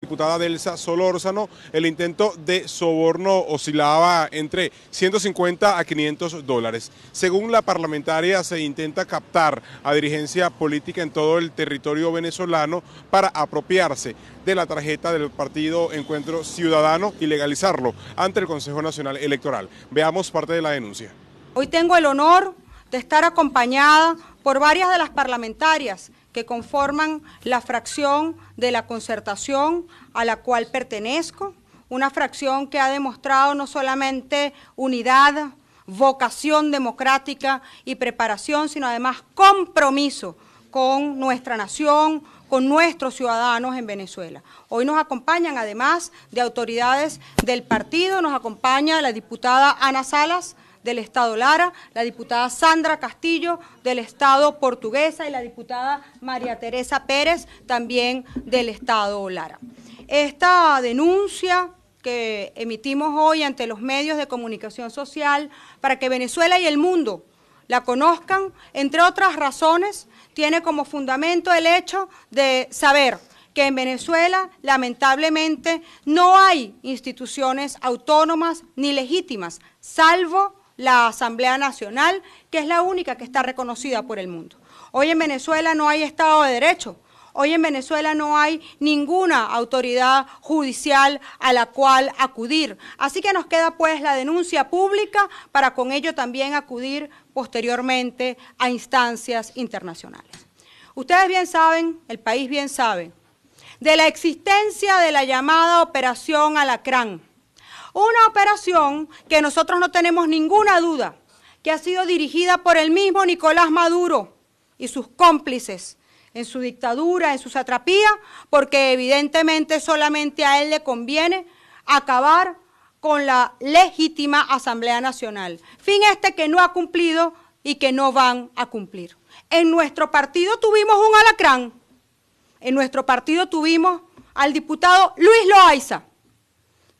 diputada Delsa Solórzano, el intento de soborno oscilaba entre 150 a 500 dólares. Según la parlamentaria, se intenta captar a dirigencia política en todo el territorio venezolano para apropiarse de la tarjeta del partido Encuentro Ciudadano y legalizarlo ante el Consejo Nacional Electoral. Veamos parte de la denuncia. Hoy tengo el honor de estar acompañada por varias de las parlamentarias que conforman la fracción de la concertación a la cual pertenezco, una fracción que ha demostrado no solamente unidad, vocación democrática y preparación, sino además compromiso con nuestra nación, con nuestros ciudadanos en Venezuela. Hoy nos acompañan, además de autoridades del partido, nos acompaña la diputada Ana Salas, del Estado Lara, la diputada Sandra Castillo del Estado Portuguesa y la diputada María Teresa Pérez también del Estado Lara. Esta denuncia que emitimos hoy ante los medios de comunicación social para que Venezuela y el mundo la conozcan, entre otras razones, tiene como fundamento el hecho de saber que en Venezuela lamentablemente no hay instituciones autónomas ni legítimas, salvo la Asamblea Nacional, que es la única que está reconocida por el mundo. Hoy en Venezuela no hay Estado de Derecho. Hoy en Venezuela no hay ninguna autoridad judicial a la cual acudir. Así que nos queda pues la denuncia pública para con ello también acudir posteriormente a instancias internacionales. Ustedes bien saben, el país bien sabe, de la existencia de la llamada Operación Alacrán, una operación que nosotros no tenemos ninguna duda que ha sido dirigida por el mismo Nicolás Maduro y sus cómplices en su dictadura, en su satrapía, porque evidentemente solamente a él le conviene acabar con la legítima Asamblea Nacional. Fin este que no ha cumplido y que no van a cumplir. En nuestro partido tuvimos un alacrán, en nuestro partido tuvimos al diputado Luis Loaiza,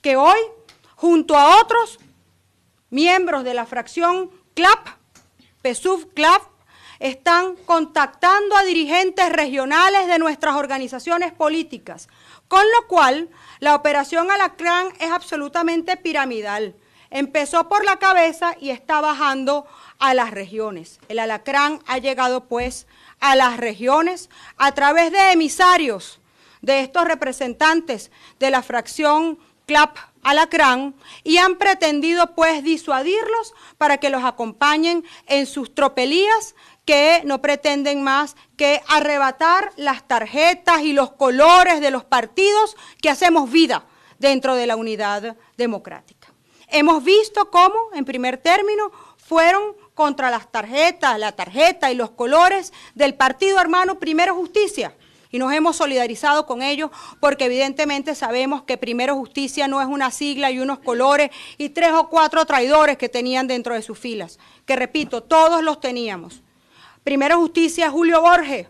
que hoy junto a otros miembros de la fracción CLAP, PSUV CLAP, están contactando a dirigentes regionales de nuestras organizaciones políticas, con lo cual la operación Alacrán es absolutamente piramidal. Empezó por la cabeza y está bajando a las regiones. El alacrán ha llegado pues a las regiones a través de emisarios de estos representantes de la fracción Clap Alacrán y han pretendido pues disuadirlos para que los acompañen en sus tropelías que no pretenden más que arrebatar las tarjetas y los colores de los partidos que hacemos vida dentro de la unidad democrática. Hemos visto cómo, en primer término, fueron contra las tarjetas, la tarjeta y los colores del Partido Hermano Primero Justicia, y nos hemos solidarizado con ellos porque evidentemente sabemos que Primero Justicia no es una sigla y unos colores y tres o cuatro traidores que tenían dentro de sus filas, que repito, todos los teníamos. Primero Justicia, Julio Borges,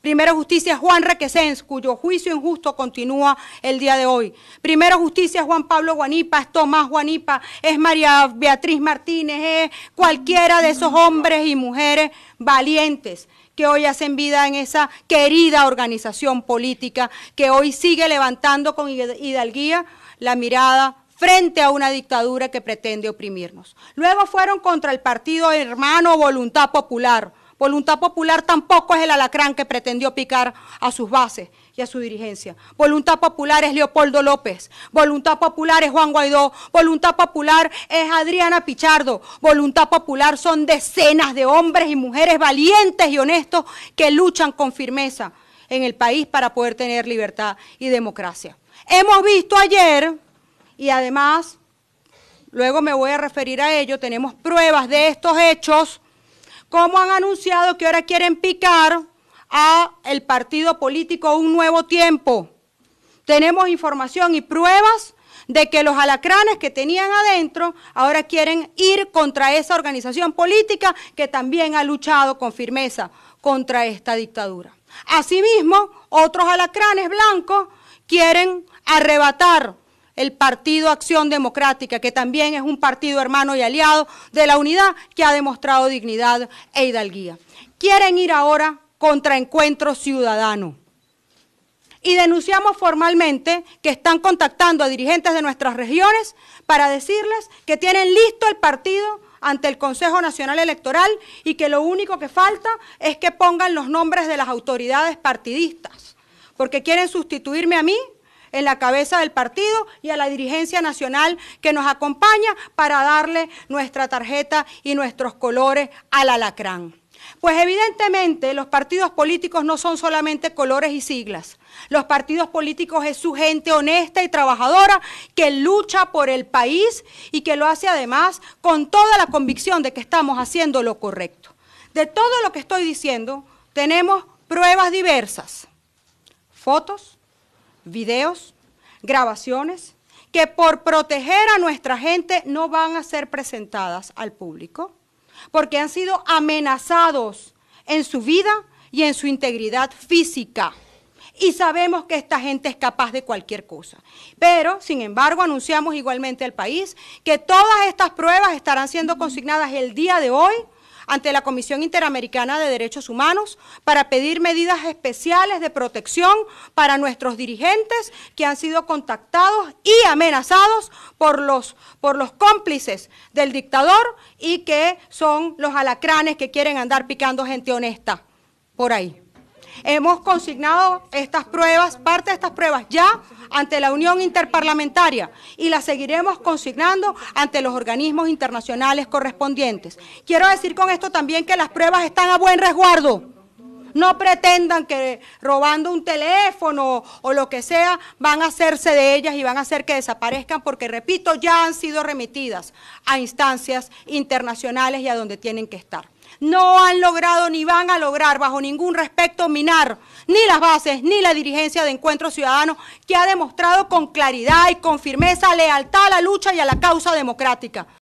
Primero Justicia Juan Requesens, cuyo juicio injusto continúa el día de hoy. Primero Justicia Juan Pablo Guanipa, es Tomás Guanipa, es María Beatriz Martínez, es cualquiera de esos hombres y mujeres valientes que hoy hacen vida en esa querida organización política que hoy sigue levantando con hidalguía la mirada frente a una dictadura que pretende oprimirnos. Luego fueron contra el partido hermano Voluntad Popular, Voluntad Popular tampoco es el alacrán que pretendió picar a sus bases y a su dirigencia. Voluntad Popular es Leopoldo López. Voluntad Popular es Juan Guaidó. Voluntad Popular es Adriana Pichardo. Voluntad Popular son decenas de hombres y mujeres valientes y honestos que luchan con firmeza en el país para poder tener libertad y democracia. Hemos visto ayer, y además, luego me voy a referir a ello, tenemos pruebas de estos hechos Cómo han anunciado que ahora quieren picar a el partido político Un Nuevo Tiempo. Tenemos información y pruebas de que los alacranes que tenían adentro ahora quieren ir contra esa organización política que también ha luchado con firmeza contra esta dictadura. Asimismo, otros alacranes blancos quieren arrebatar el Partido Acción Democrática, que también es un partido hermano y aliado de la unidad que ha demostrado dignidad e hidalguía. Quieren ir ahora contra Encuentro Ciudadano. Y denunciamos formalmente que están contactando a dirigentes de nuestras regiones para decirles que tienen listo el partido ante el Consejo Nacional Electoral y que lo único que falta es que pongan los nombres de las autoridades partidistas, porque quieren sustituirme a mí en la cabeza del partido y a la dirigencia nacional que nos acompaña para darle nuestra tarjeta y nuestros colores al alacrán. Pues evidentemente los partidos políticos no son solamente colores y siglas. Los partidos políticos es su gente honesta y trabajadora que lucha por el país y que lo hace además con toda la convicción de que estamos haciendo lo correcto. De todo lo que estoy diciendo, tenemos pruebas diversas, fotos, videos, grabaciones, que por proteger a nuestra gente no van a ser presentadas al público, porque han sido amenazados en su vida y en su integridad física. Y sabemos que esta gente es capaz de cualquier cosa. Pero, sin embargo, anunciamos igualmente al país que todas estas pruebas estarán siendo consignadas el día de hoy ante la Comisión Interamericana de Derechos Humanos para pedir medidas especiales de protección para nuestros dirigentes que han sido contactados y amenazados por los, por los cómplices del dictador y que son los alacranes que quieren andar picando gente honesta por ahí. Hemos consignado estas pruebas, parte de estas pruebas ya ante la Unión Interparlamentaria y las seguiremos consignando ante los organismos internacionales correspondientes. Quiero decir con esto también que las pruebas están a buen resguardo. No pretendan que robando un teléfono o lo que sea van a hacerse de ellas y van a hacer que desaparezcan porque, repito, ya han sido remitidas a instancias internacionales y a donde tienen que estar. No han logrado ni van a lograr bajo ningún respecto minar ni las bases ni la dirigencia de Encuentro Ciudadano que ha demostrado con claridad y con firmeza lealtad a la lucha y a la causa democrática.